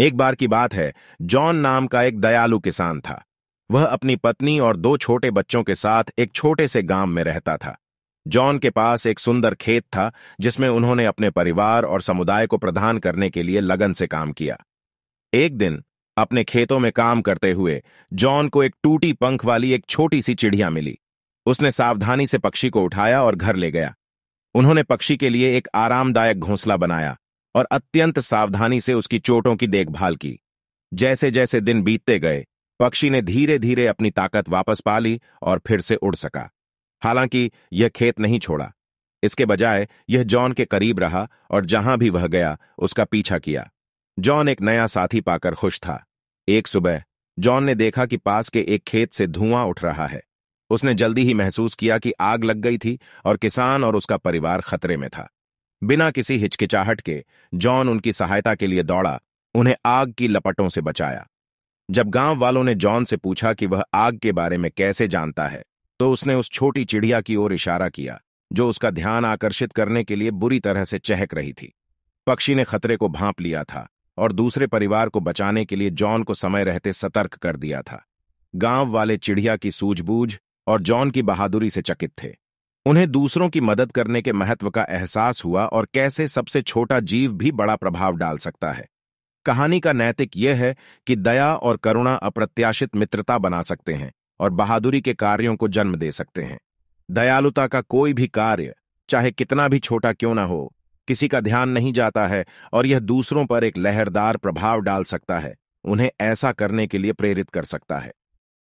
एक बार की बात है जॉन नाम का एक दयालु किसान था वह अपनी पत्नी और दो छोटे बच्चों के साथ एक छोटे से गांव में रहता था जॉन के पास एक सुंदर खेत था जिसमें उन्होंने अपने परिवार और समुदाय को प्रदान करने के लिए लगन से काम किया एक दिन अपने खेतों में काम करते हुए जॉन को एक टूटी पंख वाली एक छोटी सी चिड़िया मिली उसने सावधानी से पक्षी को उठाया और घर ले गया उन्होंने पक्षी के लिए एक आरामदायक घोंसला बनाया और अत्यंत सावधानी से उसकी चोटों की देखभाल की जैसे जैसे दिन बीतते गए पक्षी ने धीरे धीरे अपनी ताकत वापस पा ली और फिर से उड़ सका हालांकि यह खेत नहीं छोड़ा इसके बजाय यह जॉन के करीब रहा और जहां भी वह गया उसका पीछा किया जॉन एक नया साथी पाकर खुश था एक सुबह जॉन ने देखा कि पास के एक खेत से धुआं उठ रहा है उसने जल्दी ही महसूस किया कि आग लग गई थी और किसान और उसका परिवार खतरे में था बिना किसी हिचकिचाहट के जॉन उनकी सहायता के लिए दौड़ा उन्हें आग की लपटों से बचाया जब गांव वालों ने जॉन से पूछा कि वह आग के बारे में कैसे जानता है तो उसने उस छोटी चिड़िया की ओर इशारा किया जो उसका ध्यान आकर्षित करने के लिए बुरी तरह से चहक रही थी पक्षी ने खतरे को भांप लिया था और दूसरे परिवार को बचाने के लिए जॉन को समय रहते सतर्क कर दिया था गांव वाले चिड़िया की सूझबूझ और जॉन की बहादुरी से चकित थे उन्हें दूसरों की मदद करने के महत्व का एहसास हुआ और कैसे सबसे छोटा जीव भी बड़ा प्रभाव डाल सकता है कहानी का नैतिक यह है कि दया और करुणा अप्रत्याशित मित्रता बना सकते हैं और बहादुरी के कार्यों को जन्म दे सकते हैं दयालुता का कोई भी कार्य चाहे कितना भी छोटा क्यों ना हो किसी का ध्यान नहीं जाता है और यह दूसरों पर एक लहरदार प्रभाव डाल सकता है उन्हें ऐसा करने के लिए प्रेरित कर सकता है